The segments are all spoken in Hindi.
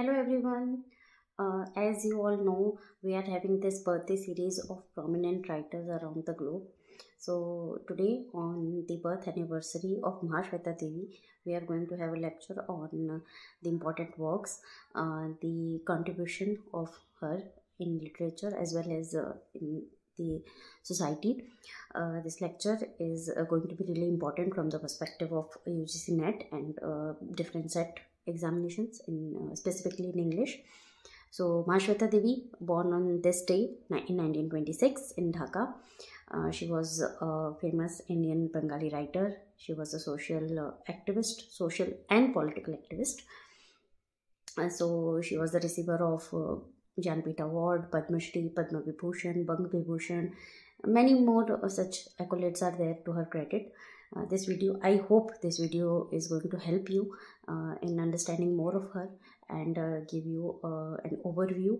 hello everyone uh, as you all know we are having this birthday series of prominent writers around the globe so today on the birth anniversary of mahashweta devi we are going to have a lecture on the important works uh, the contribution of her in literature as well as uh, in the society. Uh, this lecture is uh, going to be really important from the perspective of UGC NET and uh, different set examinations in uh, specifically in English. So Mahashweta Devi, born on this day in 1926 in Dhaka, uh, she was a famous Indian Bengali writer. She was a social uh, activist, social and political activist. And uh, so she was the receiver of uh, Janpita Award, Padma Shri, Padma Vibhushan, Bang Vibhushan. Many more uh, such accolades are there to her credit uh, this video i hope this video is going to help you uh, in understanding more of her and uh, give you uh, an overview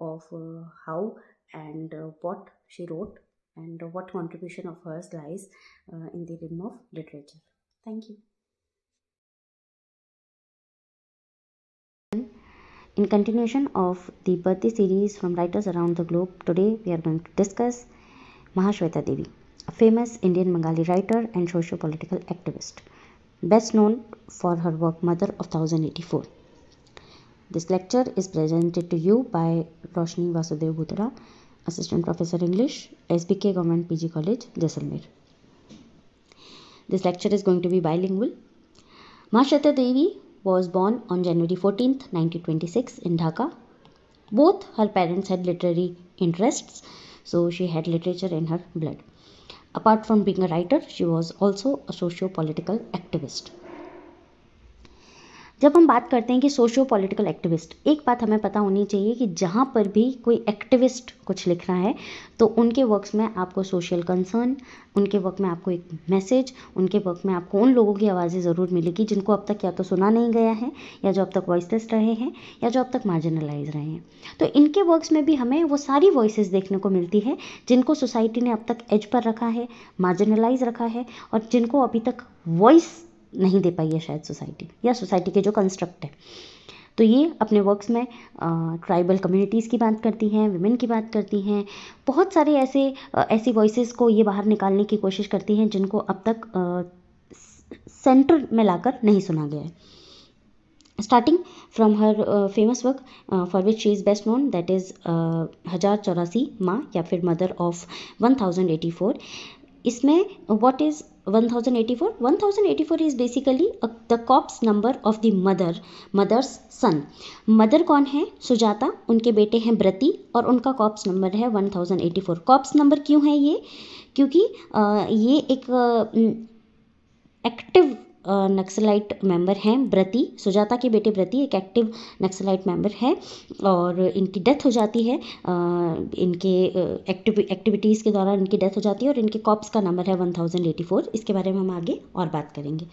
of uh, how and uh, what she wrote and what contribution of hers lies in the realm of literature thank you In continuation of the birthday series from writers around the globe, today we are going to discuss Mahashweta Devi famous Indian Bengali writer and socio-political activist, best known for her work Mother of 1084. This lecture is presented to you by Roshni Vasudev Bhutara, Assistant Professor English, SBK Government PG College, Jaisalmer. This lecture is going to be bilingual. Mashata Devi was born on January 14, 1926 in Dhaka. Both her parents had literary interests, so she had literature in her blood. Apart from being a writer, she was also a socio-political activist. जब हम बात करते हैं कि सोशो पॉलिटिकल एक्टिविस्ट एक बात हमें पता होनी चाहिए कि जहाँ पर भी कोई एक्टिविस्ट कुछ लिख रहा है तो उनके वर्क्स में आपको सोशल कंसर्न उनके वर्क में आपको एक मैसेज उनके वर्क में आपको उन लोगों की आवाज़ें ज़रूर मिलेगी जिनको अब तक या तो सुना नहीं गया है या जो अब तक वॉइसलेस रहे हैं या जो अब तक मार्जिनलाइज रहे हैं तो इनके वर्क्स में भी हमें वो सारी वॉइस देखने को मिलती है जिनको सोसाइटी ने अब तक एज पर रखा है मार्जिनलाइज रखा है और जिनको अभी तक वॉइस नहीं दे पाई है शायद सोसाइटी या सोसाइटी के जो कंस्ट्रक्ट है तो ये अपने वर्क्स में ट्राइबल कम्युनिटीज़ की बात करती हैं वुमेन की बात करती हैं बहुत सारे ऐसे आ, ऐसी वॉइसेस को ये बाहर निकालने की कोशिश करती हैं जिनको अब तक सेंटर में लाकर नहीं सुना गया है starting from her famous work for which she is best known that is हजार चौरासी माँ या फिर mother of one thousand eighty four इसमें what is 1084 1084 is basically a, the corpse number of the mother mother's son mother kon hai sujata unke bete hain brati aur unka corpse number hai 1084 number number hai ye kyunki uh, ye ek uh, active Naxalite member हैं ब्रति सुजाता के बेटे ब्रति एक एक्टिव नक्सलाइट मेंबर है और इनकी डेथ हो जाती है इनके एक्टिविटीज़ के दौरान इनकी डेथ हो जाती है और इनके कॉप्स का नंबर है वन थाउजेंड एटी फोर इसके बारे में हम आगे और बात करेंगे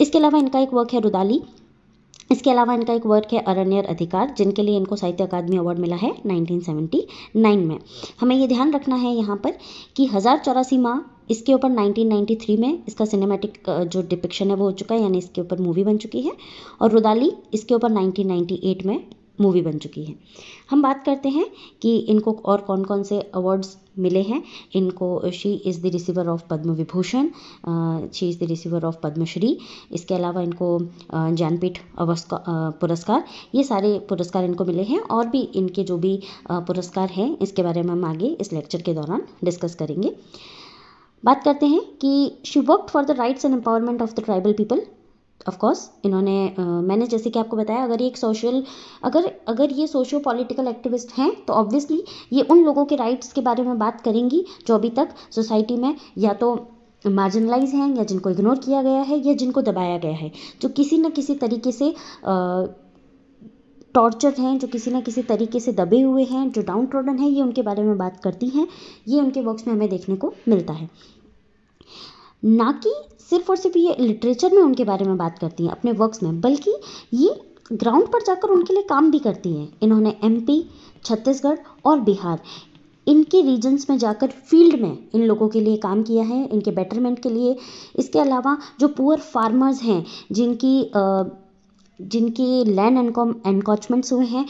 इसके अलावा इनका एक वर्क है रुदाली इसके अलावा इनका एक वर्क है अरण्यर अधिकार जिनके लिए इनको साहित्य अकादमी अवार्ड मिला है 1979 में हमें ये ध्यान रखना है यहाँ पर कि हज़ार चौरासी माँ इसके ऊपर 1993 में इसका सिनेमैटिक जो डिपिक्शन है वो हो चुका है यानी इसके ऊपर मूवी बन चुकी है और रुदाली इसके ऊपर 1998 में मूवी बन चुकी है हम बात करते हैं कि इनको और कौन कौन से अवार्ड्स मिले हैं इनको she is the receiver of Padma Vibhushan she is the receiver of Padmashri इसके अलावा इनको ज्ञानपीठ पुरस्कार ये सारे पुरस्कार इनको मिले हैं और भी इनके जो भी पुरस्कार हैं इसके बारे में हम आगे इस लेक्चर के दौरान डिस्कस करेंगे बात करते हैं कि she work for the rights and empowerment of the tribal people of course इन्होंने uh, मैंने जैसे कि आपको बताया अगर ये एक सोशल अगर अगर ये सोशियो पॉलिटिकल एक्टिविस्ट हैं तो ऑब्वियसली ये उन लोगों के राइट्स के बारे में बात करेंगी जो अभी तक सोसाइटी में या तो मार्जिनलाइज हैं या जिनको इग्नोर किया गया है या जिनको दबाया गया है जो किसी न किसी तरीके से टॉर्चर हैं जो किसी ना किसी तरीके से दबे हुए हैं जो डाउन ट्रोडन है ये उनके बारे में बात करती हैं ये उनके बॉक्स में हमें देखने को मिलता है ना कि सिर्फ और सिर्फ ये लिटरेचर में उनके बारे में बात करती हैं अपने वर्क्स में बल्कि ये ग्राउंड पर जाकर उनके लिए काम भी करती हैं इन्होंने एमपी छत्तीसगढ़ और बिहार इनके रीजन्स में जाकर फील्ड में इन लोगों के लिए काम किया है इनके बेटरमेंट के लिए इसके अलावा जो पुअर फार्मर्स हैं जिनकी जिनकी लैंड एनकॉचमेंट्स हुए हैं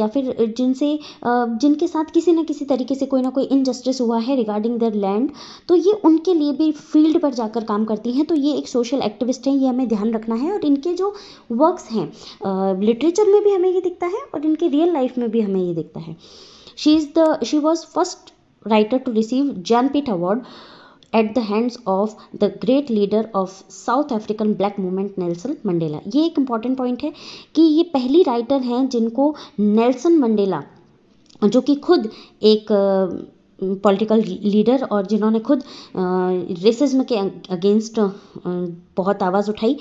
या फिर जिनसे जिनके साथ किसी न किसी तरीके से कोई ना कोई इनजस्टिस हुआ है रिगार्डिंग देयर लैंड तो ये उनके लिए भी फील्ड पर जाकर काम करती हैं तो ये एक सोशल एक्टिविस्ट हैं ये हमें ध्यान रखना है और इनके जो वर्क्स हैं लिटरेचर में भी हमें ये दिखता है और इनके रियल लाइफ में भी हमें ये दिखता है she is the she was first writer to receive Jnanpith award at the hands of the great leader of South African black movement Nelson Mandela ये एक इम्पॉर्टेंट पॉइंट है कि ये पहली राइटर हैं जिनको नेल्सन मंडेला जो कि खुद एक पॉलिटिकल लीडर और जिन्होंने खुद रेसिज्म के अगेंस्ट बहुत आवाज़ उठाई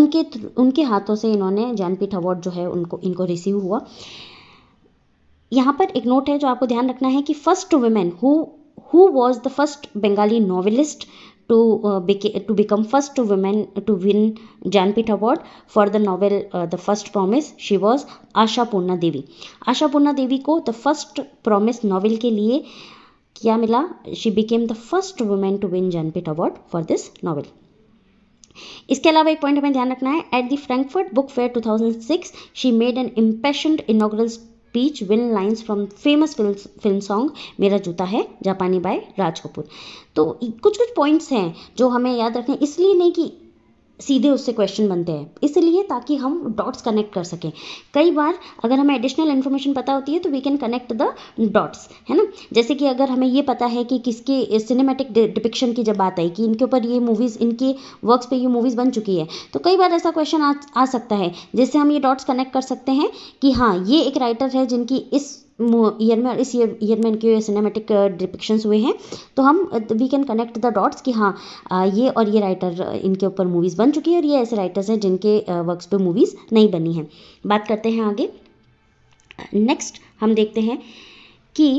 उनके उनके हाथों से इन्होंने ज्ञानपीठ अवार्ड जो है उनको इनको रिसीव हुआ यहाँ पर एक नोट है जो आपको ध्यान रखना है कि first women who who was the first Bengali novelist to uh, beca- to become first woman to win janpith Award for the novel uh, The First Promise. She was asha purna devi asha purna devi ko the first promise novel ke liye kya mila she became the first woman to win janpith award for this novel इसके अलावा एक पॉइंट हमें ध्यान रखना है at the Frankfurt book fair 2006 she made an impression inaugural प्रीच with lines from famous film song मेरा जूता है जापानी बाय राज कपूर तो कुछ कुछ पॉइंट्स हैं जो हमें याद रखने इसलिए नहीं कि सीधे उससे क्वेश्चन बनते हैं इसलिए ताकि हम डॉट्स कनेक्ट कर सकें कई बार अगर हमें एडिशनल इन्फॉर्मेशन पता होती है तो we can connect the dots है ना जैसे कि अगर हमें ये पता है कि किसके सिनेमैटिक डिपिक्शन की जब बात आई कि इनके ऊपर ये मूवीज़ इनके वर्क्स पे ये मूवीज़ बन चुकी है तो कई बार ऐसा क्वेश्चन आ, आ सकता है जिससे हम ये डॉट्स कनेक्ट कर सकते हैं कि हाँ ये एक राइटर है जिनकी इस ईयर में e इस ईयर ईयर में इनके सिनेमेटिक डिपिक्शंस हुए हैं तो हम we can connect the dots कि हाँ uh, ये और ये राइटर uh, इनके ऊपर मूवीज़ बन चुकी है और ये ऐसे राइटर्स हैं जिनके वर्क्स uh, पे मूवीज़ नहीं बनी हैं बात करते हैं आगे नेक्स्ट हम देखते हैं कि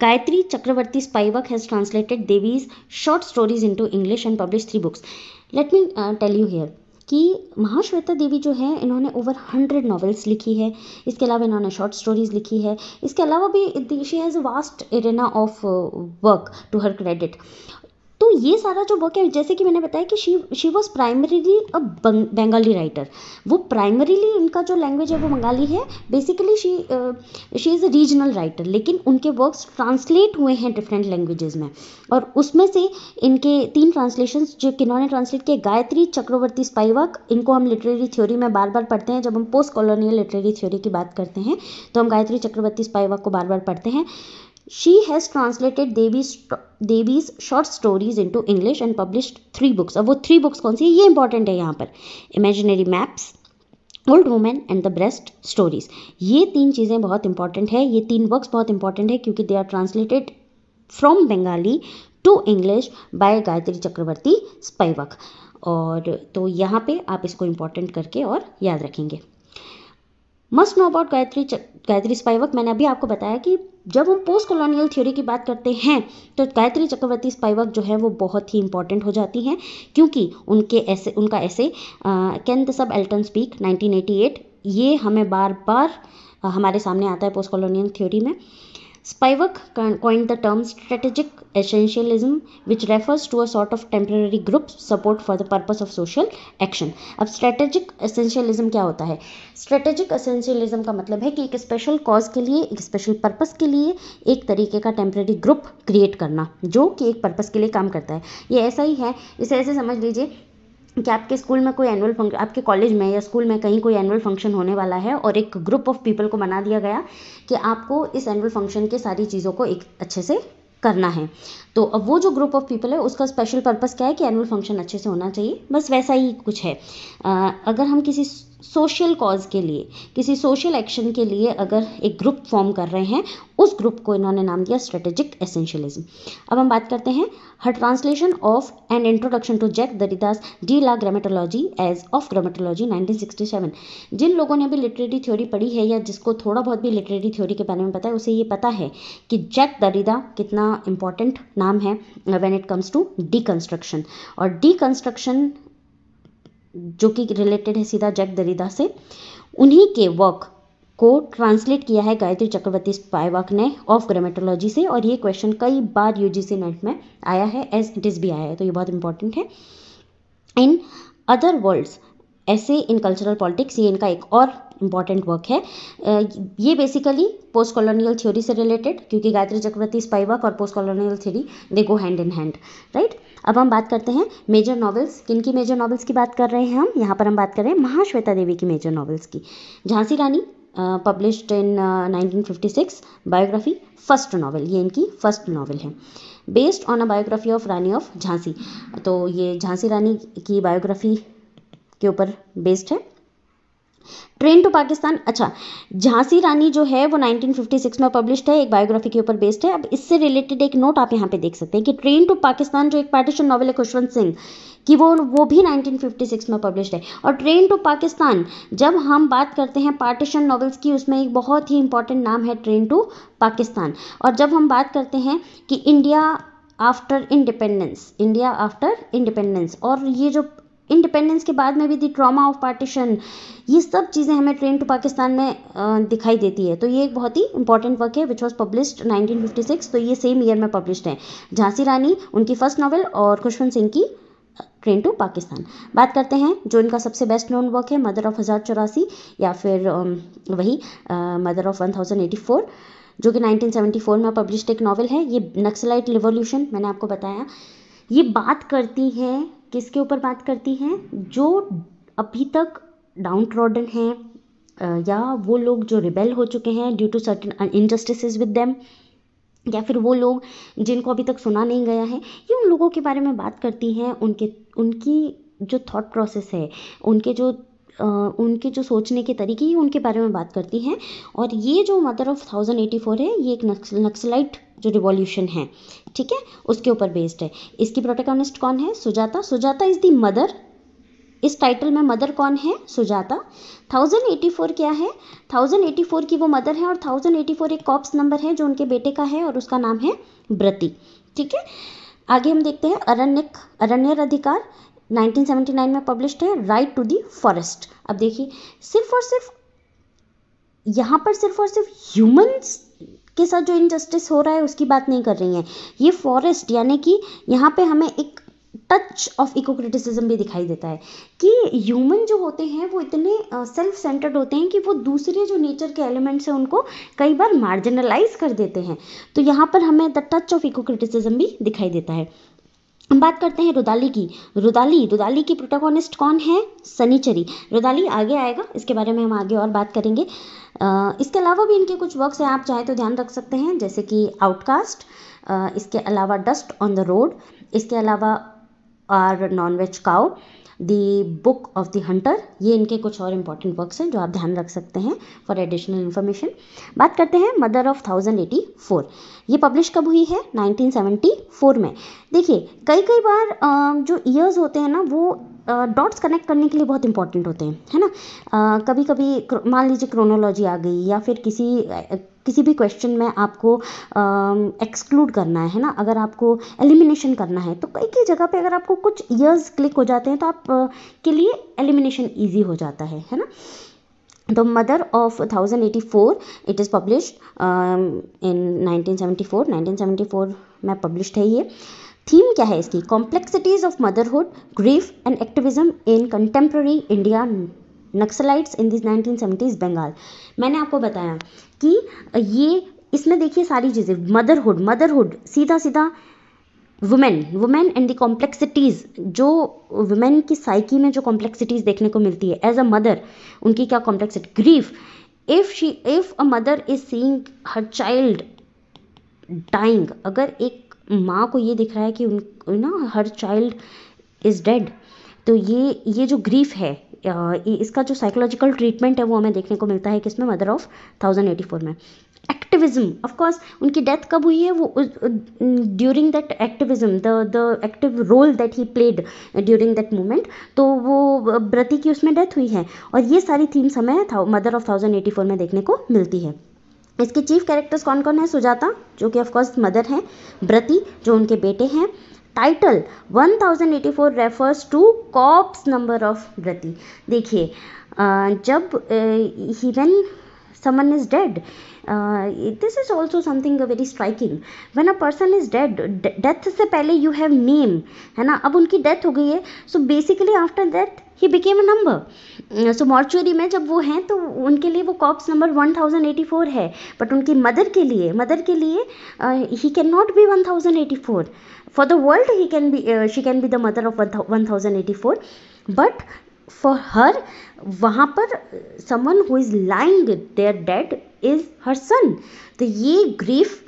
Gayatri Chakravorty Spivak has translated Devi's short stories into English and publish three books let me tell you here कि महाश्वेता देवी जो है इन्होंने ओवर हंड्रेड नॉवेल्स लिखी है इसके अलावा इन्होंने शॉर्ट स्टोरीज लिखी है इसके अलावा भी she has a vast arena of work to her credit तो ये सारा जो वर्क है जैसे कि मैंने बताया कि she she was primarily a Bengali writer वो प्राइमरीली इनका जो लैंग्वेज है वो बंगाली है basically she she is a regional writer लेकिन उनके वर्क्स ट्रांसलेट हुए हैं डिफरेंट लैंग्वेजेस में और उसमें से इनके तीन ट्रांसलेशन जो किन्होंने ट्रांसलेट किए गायत्री चक्रवर्ती स्पाइवक इनको हम लिटरेरी थ्योरी में बार बार पढ़ते हैं जब हम पोस्ट कॉलोनियल लिटरेरी थ्योरी की बात करते हैं तो हम गायत्री चक्रवर्ती स्पाइवक को बार बार पढ़ते हैं She has translated Devi's, Devi's short stories into English and published three books. अब वो थ्री बुक्स कौन सी है ये इंपॉर्टेंट है यहाँ पर imaginary maps old women and the breast stories ये तीन चीज़ें बहुत इंपॉर्टेंट है ये तीन वर्क्स बहुत इंपॉर्टेंट है क्योंकि they are translated from Bengali to English by Gayatri Chakravorty Spivak और तो यहाँ पे आप इसको इम्पॉर्टेंट करके और याद रखेंगे must know about Gayatri Gayatri Spivak मैंने अभी आपको बताया कि जब हम पोस्ट कॉलोनियल थ्योरी की बात करते हैं तो गायत्री चक्रवर्ती स्पाइवक जो है वो बहुत ही इंपॉर्टेंट हो जाती हैं क्योंकि उनके ऐसे उनका ऐसे can the subaltern speak 1988 ये हमें बार बार हमारे सामने आता है पोस्ट कॉलोनियल थ्योरी में Spivak coined the term strategic essentialism, which refers to a sort of temporary group support for the purpose of social action. अब strategic essentialism क्या होता है Strategic essentialism का मतलब है कि एक special cause के लिए एक special purpose के लिए एक तरीके का temporary group create करना जो कि एक purpose के लिए काम करता है ये ऐसा ही है इसे ऐसे समझ लीजिए कि आपके स्कूल में कोई एनुअल फंक्शन आपके कॉलेज में या स्कूल में कहीं कोई एनुअल फंक्शन होने वाला है और एक ग्रुप ऑफ पीपल को बना दिया गया कि आपको इस एनुअल फंक्शन के सारी चीज़ों को एक अच्छे से करना है तो अब वो जो ग्रुप ऑफ पीपल है उसका स्पेशल पर्पस क्या है कि एनुअल फंक्शन अच्छे से होना चाहिए बस वैसा ही कुछ है अगर हम किसी सोशल कॉज के लिए किसी सोशल एक्शन के लिए अगर एक ग्रुप फॉर्म कर रहे हैं उस ग्रुप को इन्होंने नाम दिया स्ट्रेटेजिक एसेंशियलिज्म अब हम बात करते हैं her translation of and introduction to Jacques Derrida's de la grammatology as of grammatology 1967 जिन लोगों ने भी लिटरेरी थ्योरी पढ़ी है या जिसको थोड़ा बहुत भी लिटरेरी थ्योरी के बारे में पता है उसे ये पता है कि जैक दरिदा कितना इंपॉर्टेंट नाम है when it comes to D और डी जो कि रिलेटेड है सीधा जैक दरिदा से उन्हीं के वर्क को ट्रांसलेट किया है गायत्री चक्रवर्ती स्पाईवाक ने ऑफ ग्रामेटोलॉजी से और ये क्वेश्चन कई बार यूजीसी नेट में आया है एज इट इज़ भी आया है तो ये बहुत इंपॉर्टेंट है इन अदर वर्ल्ड्स ऐसे इन कल्चरल पॉलिटिक्स ये इनका एक और इंपॉर्टेंट वर्क है ये बेसिकली पोस्ट कॉलोनियल थ्योरी से रिलेटेड क्योंकि गायत्री चक्रवर्ती स्पाइवर्क और post colonial theory they go hand in hand right अब हम बात करते हैं मेजर नॉवेल्स किन की मेजर नॉवेल्स की बात कर रहे हैं हम यहाँ पर हम बात कर रहे हैं महाश्वेता देवी की मेजर नॉवेल्स की Jhansi Rani published in 1956 biography first novel ये इनकी फर्स्ट नावल है based on a biography of Rani of Jhansi तो ये झांसी रानी की बायोग्राफी के ऊपर बेस्ड है ट्रेन टू पाकिस्तान अच्छा झांसी रानी जो है वो 1956 में पब्लिश्ड है एक बायोग्राफी के ऊपर बेस्ड है अब इससे रिलेटेड एक नोट आप यहाँ पे देख सकते हैं कि ट्रेन टू पाकिस्तान जो एक पार्टीशन नॉवल है खुशवंत सिंह कि वो वो भी 1956 में पब्लिश्ड है और ट्रेन टू पाकिस्तान जब हम बात करते हैं पार्टीशन नॉवेल्स की उसमें एक बहुत ही इंपॉर्टेंट नाम है ट्रेन टू पाकिस्तान और जब हम बात करते हैं कि India after independence India after independence और ये जो इंडिपेंडेंस के बाद में भी दी ट्रामा ऑफ पार्टीशन ये सब चीज़ें हमें ट्रेन टू पाकिस्तान में दिखाई देती है तो ये एक बहुत ही इंपॉर्टेंट वर्क है विच वॉज पब्लिश्ड 1956 तो ये सेम ईयर में पब्लिश्ड है झांसी रानी उनकी फर्स्ट नॉवल और खुशवंत सिंह की ट्रेन टू पाकिस्तान बात करते हैं जो इनका सबसे बेस्ट नोन वर्क है मदर ऑफ हज़ार चौरासी या फिर वही mother of one thousand eighty four जो कि 1974 में पब्लिश्ड एक नॉवल है ये नक्सलाइट रिवोल्यूशन मैंने आपको बताया ये बात करती है किसके ऊपर बात करती हैं जो अभी तक डाउन ट्रॉडन हैं या वो लोग जो रिबेल हो चुके हैं due to certain injustice with them या फिर वो लोग जिनको अभी तक सुना नहीं गया है ये उन लोगों के बारे में बात करती हैं उनके उनकी जो थाट प्रोसेस है उनके जो आ, उनके जो सोचने के तरीके उनके बारे में बात करती हैं और ये जो mother of thousand eighty four है ये एक नक्सल नक्सलाइट जो रिवॉल्यूशन है ठीक है उसके ऊपर बेस्ड है इसकी प्रोटेकोनिस्ट कौन है Sujata Sujata is the mother इस टाइटल में मदर कौन है सुजाता 1084 क्या है 1084 की वो मदर है और 1084 एक कॉप्स नंबर है जो उनके बेटे का है और उसका नाम है ब्रति ठीक है आगे हम देखते हैं अरण्यक अरण्यर अधिकार 1979 में पब्लिश्ड है राइट टू दी फॉरेस्ट अब देखिए सिर्फ और सिर्फ यहाँ पर सिर्फ और सिर्फ ह्यूमंस के साथ जो इनजस्टिस हो रहा है उसकी बात नहीं कर रही हैं ये फॉरेस्ट यानी कि यहाँ पे हमें एक टच ऑफ इको क्रिटिसिज्म भी दिखाई देता है कि ह्यूमन जो होते हैं वो इतने सेल्फ सेंटर्ड होते हैं कि वो दूसरे जो नेचर के एलिमेंट्स हैं उनको कई बार मार्जिनलाइज कर देते हैं तो यहाँ पर हमें the touch of eco criticism भी दिखाई देता है हम बात करते हैं रुदाली की रुदाली रुदाली की प्रोटोकॉनिस्ट कौन है सनीचरी रुदाली आगे आएगा इसके बारे में हम आगे और बात करेंगे इसके अलावा भी इनके कुछ वर्क्स हैं आप चाहे तो ध्यान रख सकते हैं जैसे कि आउटकास्ट इसके अलावा डस्ट ऑन द रोड इसके अलावा our non veg cow the book of the hunter ये इनके कुछ और इम्पॉर्टेंट वर्क्स हैं जो आप ध्यान रख सकते हैं फॉर एडिशनल इन्फॉर्मेशन बात करते हैं mother of thousand eighty four ये पब्लिश कब हुई है 1974 में देखिए कई कई बार जो ईयर्स होते हैं ना वो डॉट्स कनेक्ट करने के लिए बहुत इंपॉर्टेंट होते हैं है ना कभी कभी मान लीजिए क्रोनोलॉजी आ गई या फिर किसी किसी भी क्वेश्चन में आपको एक्सक्लूड करना है ना अगर आपको एलिमिनेशन करना है तो कई कई जगह पे अगर आपको कुछ ईयर्स क्लिक हो जाते हैं तो आप आ, के लिए एलिमिनेशन ईजी हो जाता है है ना the mother of 1084 it is published um, in 1974 1974 में पब्लिश है ये थीम क्या है इसकी complexities of motherhood grief and activism in contemporary India Naxalites in this 1970s Bengal मैंने आपको बताया कि ये इसमें देखिए सारी चीज़ें मदरहुड मदरहुड सीधा सीधा women women and the complexities जो वुमेन की साइकी में जो कॉम्प्लेक्सिटीज़ देखने को मिलती है एज अ मदर उनकी क्या complexity grief if she if a mother is seeing her child dying अगर एक माँ को ये दिख रहा है कि उन ना हर चाइल्ड इज़ डेड तो ये ये जो ग्रीफ है इसका जो साइकोलॉजिकल ट्रीटमेंट है वो हमें देखने को मिलता है किसमें mother of thousand eighty four में एक्टिविज्म ऑफकोर्स उनकी डेथ कब हुई है वो during that activism the the active role that he played during that moment तो वो ब्रति की उसमें डेथ हुई है और ये सारी थीम्स हमें mother of thousand eighty four में देखने को मिलती है इसके चीफ कैरेक्टर्स कौन कौन है सुजाता जो कि ऑफकोर्स मदर हैं ब्रति जो उनके बेटे हैं title 1084 refers to corpse number of Brati देखिए जब ही when someone is dead uh, this is also something very striking when a person is dead death से पहले you have name है ना अब उनकी death हो गई है so basically after that he became a number so mortuary में जब वो हैं तो उनके लिए वो कॉप्स नंबर 1084 है बट उनकी मदर के लिए मदर के लिए he can not be 1084 for the world he can be she can be the mother of four but for her वहाँ पर someone who is lying there dead is her son तो ये grief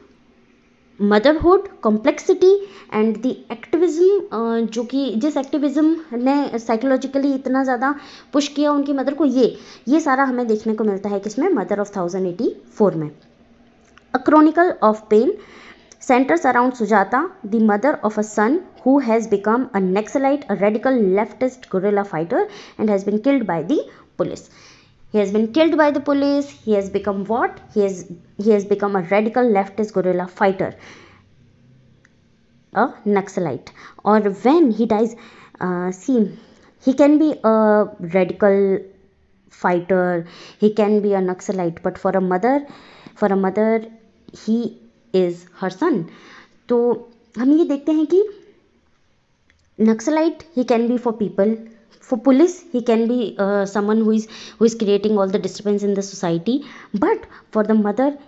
motherhood complexity and the activism जो कि जिस एक्टिविज़्म ने साइकोलॉजिकली इतना ज़्यादा पुश किया उनकी मदर को ये ये सारा हमें देखने को मिलता है किसमें mother of thousand eighty four में a chronicle of pain centers around Sujata, the mother of a son who has become a Naxalite, a radical leftist guerrilla fighter and has been killed by the police. He has been killed by the police. He has become what? He has, he has become a radical leftist guerrilla fighter, a Naxalite. Or when he dies, uh, see, he can be a radical fighter, he can be a Naxalite, but for a mother, for a mother, he is her son तो हम ये देखते हैं कि Naxalite he can be for people for police he can be someone who is who is creating all the disturbance in the society but for the mother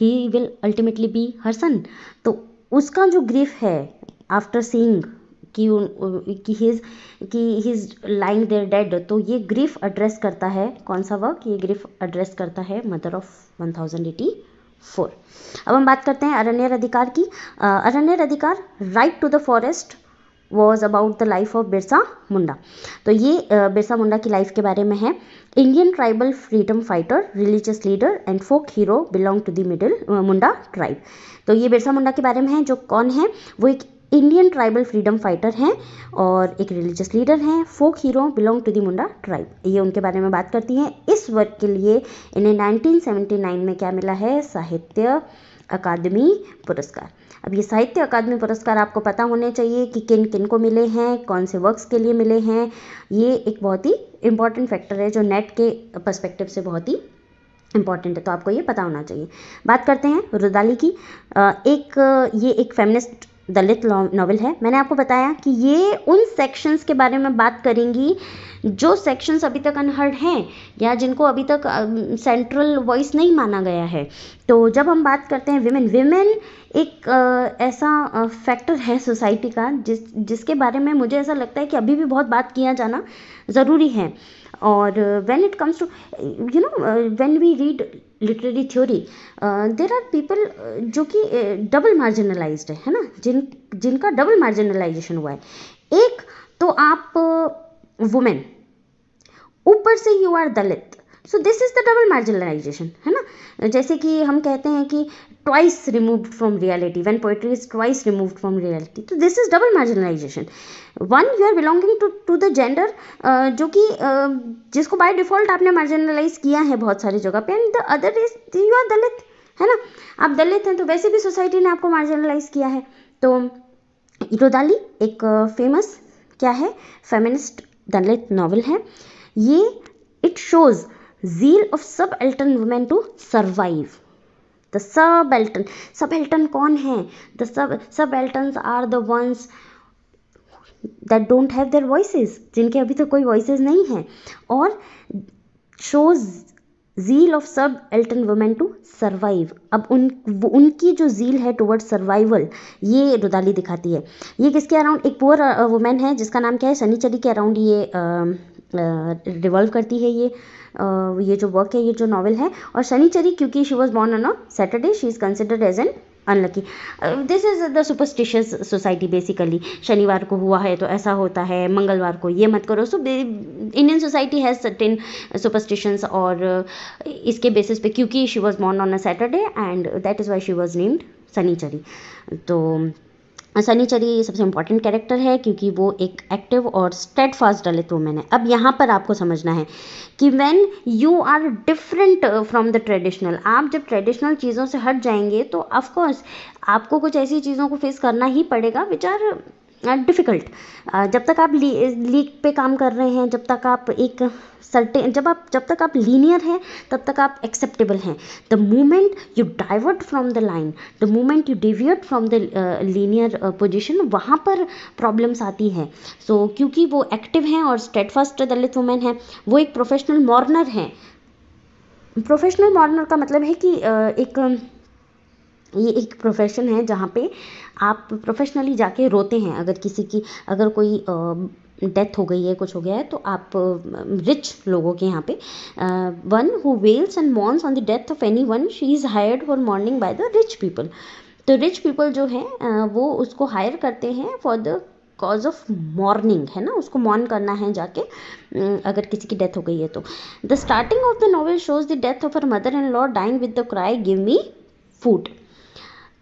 he will ultimately be her son तो उसका जो ग्रीफ है आफ्टर सीइंग कि हिज कि हिज लाइंग देयर डेड तो ये ग्रीफ एड्रेस करता है कौन सा वर्क ये ग्रीफ एड्रेस करता है mother of one thousand eighty four अब हम बात करते हैं अरण्य अधिकार की अरण्य अधिकार right to the forest was about the life of Birsa Munda तो ये बिरसा मुंडा की लाइफ के बारे में है Indian tribal freedom fighter religious leader and folk hero belong to the middle Munda tribe तो ये बिरसा मुंडा के बारे में है जो कौन है वो एक इंडियन ट्राइबल फ्रीडम फाइटर हैं और एक रिलीजियस लीडर हैं folk hero belong to the Munda tribe ये उनके बारे में बात करती हैं इस वर्क के लिए इन्हें 1979 में क्या मिला है साहित्य अकादमी पुरस्कार अब ये साहित्य अकादमी पुरस्कार आपको पता होने चाहिए कि किन किन को मिले हैं कौन से वर्क्स के लिए मिले हैं ये एक बहुत ही इम्पॉर्टेंट फैक्टर है जो नेट के परस्पेक्टिव से बहुत ही इंपॉर्टेंट है तो आपको ये पता होना चाहिए बात करते हैं रुदाली की एक ये एक फेमिनिस्ट दलित नॉवल है मैंने आपको बताया कि ये उन सेक्शंस के बारे में बात करेंगी जो सेक्शंस अभी तक अनहर्ड हैं या जिनको अभी तक सेंट्रल वॉइस नहीं माना गया है तो जब हम बात करते हैं विमेन विमेन एक uh, ऐसा फैक्टर है सोसाइटी का जिस जिसके बारे में मुझे ऐसा लगता है कि अभी भी बहुत बात किया जाना ज़रूरी है और when it comes to you know when we read literary theory there are people जो कि डबल uh, मार्जिनलाइज है ना जिन जिनका डबल मार्जिनलाइजेशन हुआ है एक तो आप वुमेन uh, ऊपर से you are Dalit so this is the double marginalization है ना जैसे कि हम कहते हैं कि twice removed from reality, when poetry is twice removed from reality. तो this is double marginalization one you are belonging to to the gender जो कि uh, जिसको बाय डिफॉल्ट आपने मार्जिनलाइज किया है बहुत सारी जगह पे and the other is you are Dalit है ना आप दलित हैं तो वैसे भी सोसाइटी ने आपको मार्जिनलाइज किया है तो इरोदाली एक फेमस uh, क्या है फेमिनिस्ट दलित नॉवल है ये it shows zeal of subaltern women to survive the subaltern subaltern कौन है the sub subaltern are the ones that don't have their voices जिनके अभी तो कोई वॉइस नहीं है और shows zeal of subaltern women to survive अब उन उनकी जो जील है टुवर्ड सर्वाइवल ये रुदाली दिखाती है ये किसके अराउंड एक पुअर वुमेन uh, है जिसका नाम क्या है शनिचरी के अराउंड ये आ, um, रिवॉल्व करती है ये ये जो वर्क है ये जो नॉवल है और शनिचरी क्योंकि she was born on a Saturday she is considered as an unlucky this is the superstitious society basically शनिवार को हुआ है तो ऐसा होता है मंगलवार को ये मत करो so Indian society has certain superstitions और इसके बेसिस पे क्योंकि she was born on a Saturday and that is why she was named Sanichari तो सनीचरी सबसे इंपॉर्टेंट कैरेक्टर है क्योंकि वो एक एक्टिव और स्टेट फास्ट दलित वुमेन है अब यहाँ पर आपको समझना है कि when you are different from the traditional आप जब ट्रेडिशनल चीज़ों से हट जाएंगे तो ऑफकोर्स आपको कुछ ऐसी चीज़ों को फेस करना ही पड़ेगा विच आर डिफ़िकल्ट जब तक आप लीक पे काम कर रहे हैं जब तक आप एक सर्टे जब आप जब तक आप लीनियर हैं तब तक आप एक्सेप्टेबल हैं the moment you divert from the line the moment you deviate from the linear position वहाँ पर प्रॉब्लम्स आती हैं सो so, क्योंकि वो एक्टिव हैं और स्टेटफास्ट दलित वुमेन हैं वो एक प्रोफेशनल मॉर्नर हैं प्रोफेशनल मॉर्नर का मतलब है कि एक ये एक प्रोफेशन है जहाँ पे आप प्रोफेशनली जाके रोते हैं अगर किसी की अगर कोई डेथ हो गई है कुछ हो गया है तो आप रिच लोगों के यहाँ पे one who wails and moans on the death of anyone she is hired for mourning by the rich people तो रिच पीपल जो है वो उसको हायर करते हैं for the cause of mourning है ना उसको मॉर्न करना है जाके अगर किसी की डेथ हो गई है तो the starting of the novel shows the death of her mother and law dying with the cry give me food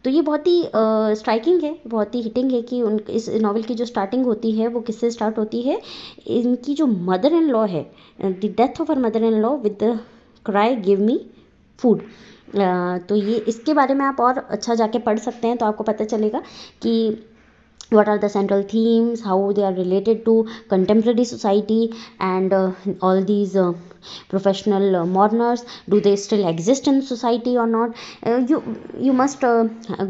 तो ये बहुत ही स्ट्राइकिंग है बहुत ही हिटिंग है कि उन इस नावल की जो स्टार्टिंग होती है वो किससे स्टार्ट होती है इनकी जो मदर इन लॉ है the death of her mother in law with the cry give me food तो ये इसके बारे में आप और अच्छा जाके पढ़ सकते हैं तो आपको पता चलेगा कि what are central themes how they are related to contemporary society and all these professional uh, mourners do they still exist in society or not uh, you you must uh,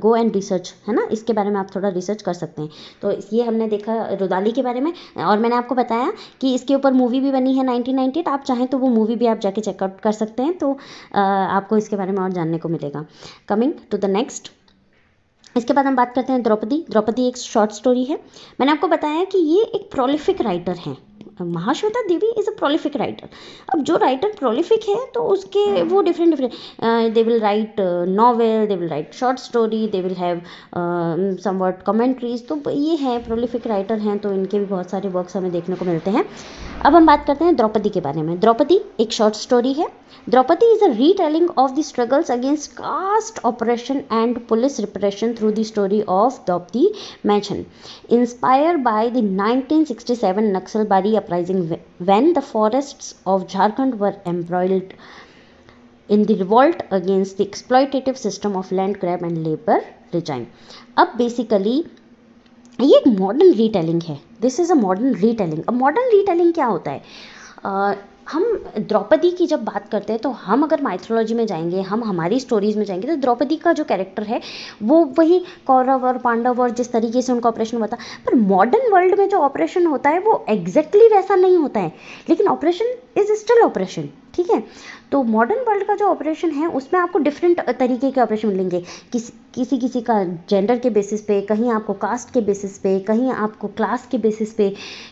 go and research है ना इसके बारे में आप थोड़ा रिसर्च कर सकते हैं तो ये हमने देखा रुदाली के बारे में और मैंने आपको बताया कि इसके ऊपर मूवी भी बनी है 1998 तो आप चाहें तो वो मूवी भी आप जाके चेकआउट कर सकते हैं तो आपको इसके बारे में और जानने को मिलेगा कमिंग टू द नेक्स्ट इसके बाद हम बात करते हैं द्रौपदी द्रौपदी एक शॉर्ट स्टोरी है मैंने आपको बताया कि ये एक प्रोलिफिक राइटर हैं Mahasweta Devi is a prolific writer अब जो राइटर प्रोलिफिक है तो उसके वो different different they will write novel they will write short story they will have some word commentaries तो ये हैं प्रोलिफिक राइटर हैं तो इनके भी बहुत सारे वर्क्स हमें देखने को मिलते हैं अब हम बात करते हैं द्रौपदी के बारे में द्रौपदी एक शॉर्ट स्टोरी है Draupadi is a retelling of the struggles against caste oppression and police repression through the story of Draupadi Mansion, inspired by the 1967 Naxalbari uprising when the forests of Jharkhand were embroiled in the revolt against the exploitative system of land grab and labor regime. Up basically ये एक मॉडर्न रीटेलिंग है this is a modern retelling अब मॉडर्न रीटेलिंग क्या होता है हम द्रौपदी की जब बात करते हैं तो हम अगर माइथोलॉजी में जाएंगे हम हमारी स्टोरीज़ में जाएंगे तो द्रौपदी का जो कैरेक्टर है वो वही कौरव और पांडव और जिस तरीके से उनका ऑपरेशन होता है पर मॉडर्न वर्ल्ड में जो ऑपरेशन होता है वो एग्जैक्टली exactly वैसा नहीं होता है लेकिन ऑपरेशन इज़ स्टिल ऑपरेशन ठीक है तो मॉडर्न वर्ल्ड का जो ऑपरेशन है उसमें आपको डिफरेंट तरीके के ऑपरेशन मिलेंगे किस किसी किसी का जेंडर के बेसिस पे कहीं आपको कास्ट के बेसिस पे कहीं आपको क्लास के बेसिस पे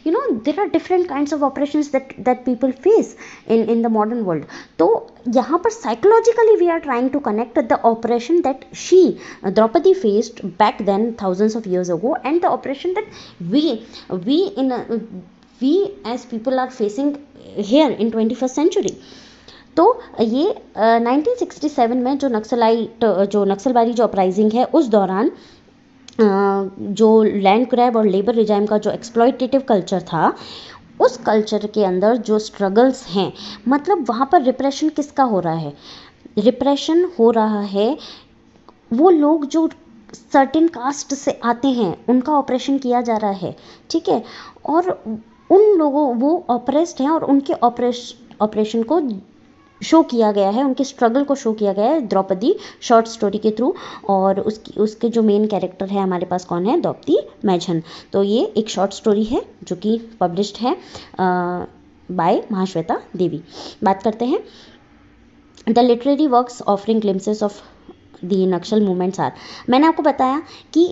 you know there are different kind of operation that that people face in in the modern world तो यहाँ पर psychologically we are trying to connect the operation that she Draupadi faced back then thousands of years ago and the operation that we we in we as people are facing here in twenty first century तो ये नाइनटीन सिक्सटी सेवन में जो नक्सलाइट तो, जो नक्सलबारी जो अपराइजिंग है उस दौरान जो लैंड क्रैब और लेबर रिजाइम का जो एक्सप्लॉयटेटिव कल्चर था उस कल्चर के अंदर जो स्ट्रगल्स हैं मतलब वहाँ पर रिप्रेशन किसका हो रहा है रिप्रेशन हो रहा है वो लोग जो सर्टेन कास्ट से आते हैं उनका ऑपरेशन किया जा रहा है ठीक है और उन लोगों वो ऑपरेस्ड हैं और उनके ऑपरेश ऑपरेशन को शो किया गया है उनके स्ट्रगल को शो किया गया है द्रौपदी शॉर्ट स्टोरी के थ्रू और उसकी उसके जो मेन कैरेक्टर है हमारे पास कौन है द्रौपदी मैझन तो ये एक शॉर्ट स्टोरी है जो कि पब्लिश्ड है बाय महाश्वेता देवी बात करते हैं the literary works offering glimpses of the Naxal movements are मैंने आपको बताया कि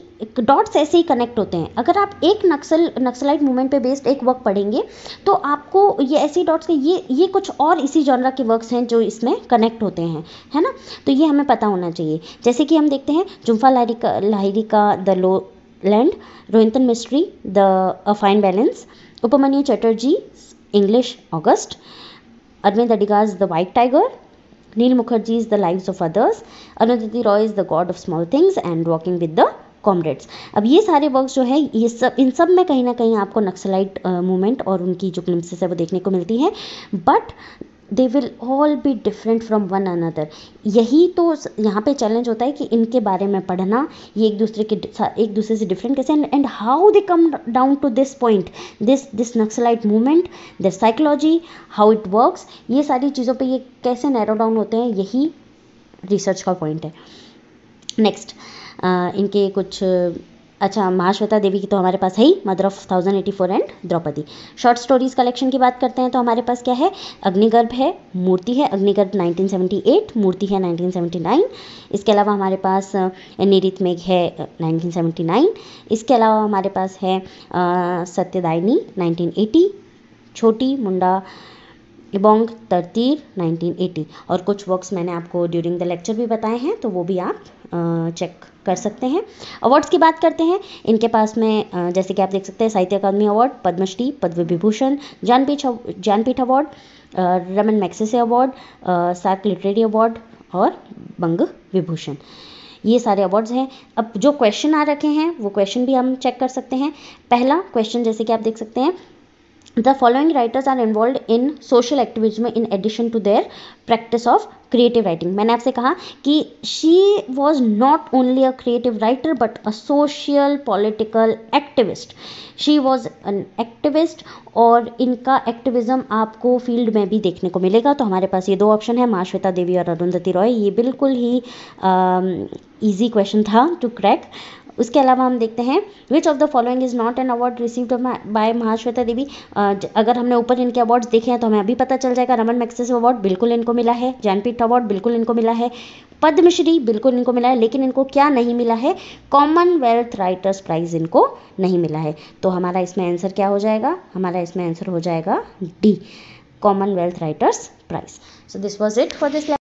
डॉट्स ऐसे ही कनेक्ट होते हैं अगर आप एक नक्सल नक्सलाइट मूवमेंट पे बेस्ड एक वर्क पढ़ेंगे तो आपको ये ऐसे डॉट्स के ये ये कुछ और इसी जॉनरा के वर्क्स हैं जो इसमें कनेक्ट होते हैं है ना तो ये हमें पता होना चाहिए जैसे कि हम देखते हैं जुम्फा लहरिका लहरिका the lowland Rohinton Mistry the a fine balance Upamanyu Chatterjee English August Aravind Adiga's the white tiger Neil Mukherjee is the lives of others. Arundhati Roy is the god of small things and walking with the comrades अब ये सारे वर्क्स जो है ये सब इन सब में कहीं ना कहीं आपको नक्सलाइट मूवमेंट और उनकी जो क्लिम्सेस है वो देखने को मिलती है but they will all be different from one another यही तो यहाँ पे चैलेंज होता है कि इनके बारे में पढ़ना ये एक दूसरे के एक दूसरे से डिफरेंट कैसे and how they come down to this point this this Naxalite movement this psychology how it works ये सारी चीज़ों पे ये कैसे नैरो डाउन होते हैं यही रिसर्च का पॉइंट है नेक्स्ट uh, इनके कुछ अच्छा महाश्वेता देवी की तो हमारे पास है ही mother of thousand eighty four and Draupadi short stories collection की बात करते हैं तो हमारे पास क्या है अग्निगर्भ है मूर्ति है अग्निगर्भ 1978 मूर्ति है 1979 इसके अलावा हमारे पास निरित मेघ है 1979 इसके अलावा हमारे पास है सत्यदायनी 1980 छोटी मुंडा इबोंग तरतीर 1980 और कुछ वर्क्स मैंने आपको ड्यूरिंग द लेक्चर भी बताए हैं तो वो भी आप चेक कर सकते हैं अवार्ड्स की बात करते हैं इनके पास में जैसे कि आप देख सकते हैं Sahitya Akademi award Padmashri Padma Vibhushan Jnanpith Jnanpith award Ramon Magsaysay award SAARC literary award और बंग विभूषण ये सारे अवार्ड्स हैं अब जो क्वेश्चन आ रखे हैं वो क्वेश्चन भी हम चेक कर सकते हैं पहला क्वेश्चन जैसे कि आप देख सकते हैं the following writers are involved in social activism in addition to their practice of creative writing मैंने आपसे कहा कि she was not only a creative writer but a social political activist she was an activist और इनका एक्टिविज्म आपको फील्ड में भी देखने को मिलेगा तो हमारे पास ये दो ऑप्शन है माश्वेता देवी और अरुंधति रॉय ये बिल्कुल ही ईजी क्वेश्चन था टू क्रैक उसके अलावा हम देखते हैं which of the following is not an award received by Mahasweta Devi अगर हमने ऊपर इनके अवार्ड्स देखे हैं तो हमें अभी पता चल जाएगा रमन मैक्सेस अवार्ड बिल्कुल इनको मिला है जैनपीठ अवार्ड बिल्कुल इनको मिला है पद्मश्री बिल्कुल इनको मिला है लेकिन इनको क्या नहीं मिला है कॉमनवेल्थ राइटर्स प्राइज इनको नहीं मिला है तो हमारा इसमें आंसर क्या हो जाएगा हमारा इसमें आंसर हो जाएगा D Commonwealth writers prize so this was it for this